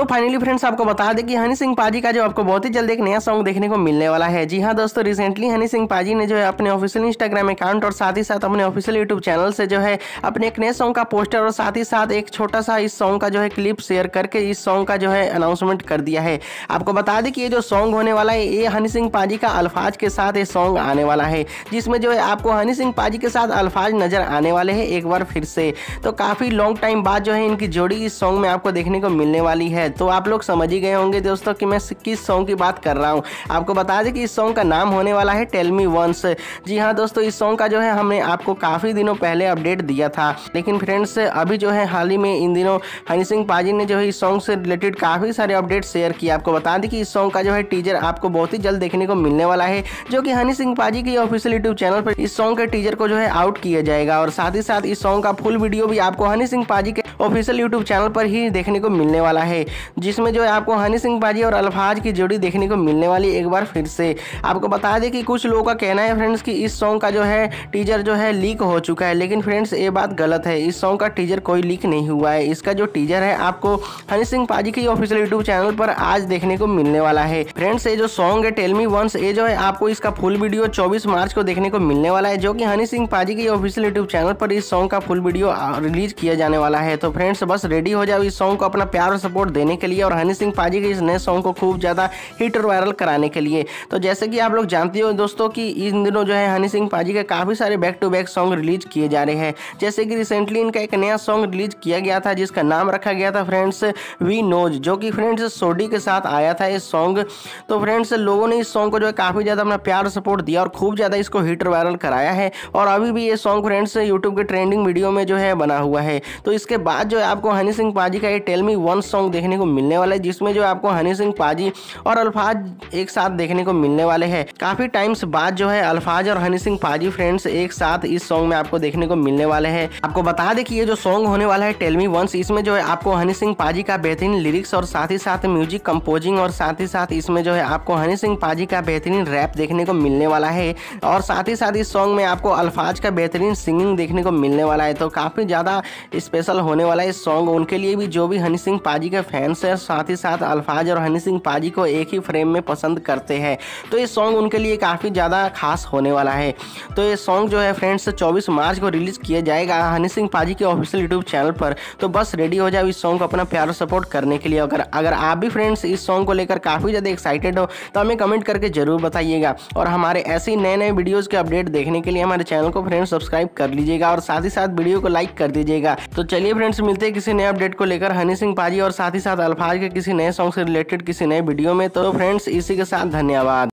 so finally friends आपको बता दें कि हनी सिंह पाजी का जो आपको बहुत ही जल्द एक नया सॉन्ग देखने को मिलने वाला है जी हाँ दोस्तों रिसेंटली हनी सिंह पाजी ने जो है अपने ऑफिशियल इंस्टाग्राम अकाउंट और साथ ही साथ अपने ऑफिशियल यूट्यूब चैनल से जो है अपने एक नए सॉन्ग का पोस्टर और साथ ही साथ एक छोटा सा इस सॉन्ग का जो है क्लिप शेयर करके इस सॉन्ग का जो है अनाउंसमेंट कर दिया है आपको बता दें कि ये जो सॉन्ग होने वाला है ये हनी सिंह पाजी का अल्फाज के साथ ये सॉन्ग आने वाला है जिसमें जो है आपको हनी सिंह पाजी के साथ अल्फाज नजर आने वाले हैं एक बार फिर से तो काफ़ी लॉन्ग टाइम बाद जो है इनकी जोड़ी इस सॉन्ग में आपको देखने को मिलने वाली है तो आप लोग समझ ही गए होंगे दोस्तों कि मैं किस सॉन्ग की बात कर रहा हूँ आपको बता दें कि इस सॉन्ग का नाम होने वाला है टेलमी वंस जी हाँ दोस्तों इस सॉन्ग का जो है हमने आपको काफ़ी दिनों पहले अपडेट दिया था लेकिन फ्रेंड्स अभी जो है हाल ही में इन दिनों हनी सिंह पाजी ने जो है इस सॉन्ग से रिलेटेड काफ़ी सारे अपडेट शेयर किए आपको बता दें कि इस सॉन्ग का जो है टीजर आपको बहुत ही जल्द देखने को मिलने वाला है जो कि हनी सिंह पाजी की ऑफिशियल यूट्यूब चैनल पर इस सॉन्ग के टीजर को जो है आउट किया जाएगा और साथ ही साथ इस सॉन्ग का फुल वीडियो भी आपको हनी सिंह पाजी ऑफिशियल यूट्यूब चैनल पर ही देखने को मिलने वाला है जिसमें जो है आपको हनी सिंह पाजी और अल्फाज की जोड़ी देखने को मिलने वाली एक बार फिर से आपको बता दें कि कुछ लोगों का कहना है फ्रेंड्स कि इस सॉन्ग का जो है टीजर जो है लीक हो चुका है लेकिन फ्रेंड्स ये बात गलत है इस सॉन्ग का टीजर कोई लीक नहीं हुआ है इसका जो टीजर है आपको हनी सिंह पाजी के ऑफिशियल यूट्यूब चैनल पर आज देखने को मिलने वाला है फ्रेंड्स ये जो सॉन्ग है टेलमी वंस ये जो है आपको इसका फुल वीडियो चौबीस मार्च को देखने को मिलने वाला है जो कि हनी सिंह पाजी के ऑफिशियल यूट्यूब चैनल पर इस सॉन्ग का फुल वीडियो रिलीज किया जाने वाला है तो फ्रेंड्स तो बस रेडी हो जाओ इस सॉन्ग को अपना प्यार और सपोर्ट देने के लिए और हनी सिंह पाजी के इस नए सॉन्ग को खूब ज़्यादा हिट और वायरल कराने के लिए तो जैसे कि आप लोग जानते हो दोस्तों कि इन दिनों जो है हनी सिंह पाजी के काफ़ी सारे back to back song release किए जा रहे हैं जैसे कि रिसेंटली इनका एक नया सॉन्ग रिलीज किया गया था जिसका नाम रखा गया था फ्रेंड्स वी नोज जो कि फ्रेंड्स सोडी के साथ आया था इस सॉन्ग तो फ्रेंड्स लोगों ने इस सॉन्ग को जो है काफ़ी ज़्यादा अपना प्यार सपोर्ट दिया और खूब ज़्यादा इसको हिट और वायरल कराया है और अभी भी ये सॉन्ग फ्रेंड्स यूट्यूब के ट्रेंडिंग वीडियो में जो है बना हुआ है तो इसके बाद आज जो है आपको हनी सिंह पाजी का ये टेल मी वन सॉन्ग देखने को मिलने वाला है जिसमें जो आपको हनी सिंह पाजी और अल्फाज एक साथ देखने को मिलने वाले हैं काफी टाइम्स बाद जो है अल्फाज और हनी सिंह पाजी फ्रेंड्स एक साथ इस सॉन्ग में आपको देखने को मिलने वाले है आपको बता दे की ये जो सॉन्ग होने वाला है टेलमी वंस इसमें जो है आपको हनी सिंह पाजी का बेहतरीन लिरिक्स और साथ ही साथ म्यूजिक कंपोजिंग और साथ ही साथ इसमें जो है आपको हनी सिंह पाजी का बेहतरीन रैप देखने को मिलने वाला है और साथ ही साथ इस सॉन्ग में आपको अल्फाज का बेहतरीन सिंगिंग देखने को मिलने वाला है तो काफ़ी ज़्यादा स्पेशल होने वाला ये सॉन्ग उनके लिए भी जो भी हनी सिंह पाजी के फैंस हैं साथ ही साथ अल्फाज और हनी सिंह पाजी को एक ही फ्रेम में पसंद करते हैं तो ये सॉन्ग उनके लिए काफ़ी ज़्यादा खास होने वाला है तो ये सॉन्ग जो है फ्रेंड्स चौबीस मार्च को रिलीज़ किया जाएगा हनी सिंह पाजी के ऑफिशियल यूट्यूब चैनल पर तो बस रेडी हो जाए इस सॉन्ग को अपना प्यार सपोर्ट करने के लिए अगर अगर आप भी फ्रेंड्स इस सॉन्ग को लेकर काफ़ी ज़्यादा एक्साइटेड हो तो हमें कमेंट करके ज़रूर बताइएगा और हमारे ऐसे नए नए वीडियोज़ के अपडेट देखने के लिए हमारे चैनल को फ्रेंड्स सब्सक्राइब कर लीजिएगा और साथ ही साथ वीडियो को लाइक कर दीजिएगा तो चलिए फ्रेंड्स फ्रेंड्स मिलते हैं किसी नए अपडेट को लेकर हनी सिंह पाजी और साथ ही साथ अल्फाज के किसी नए सॉन्ग से रिलेटेड किसी नए वीडियो में तो फ्रेंड्स इसी के साथ धन्यवाद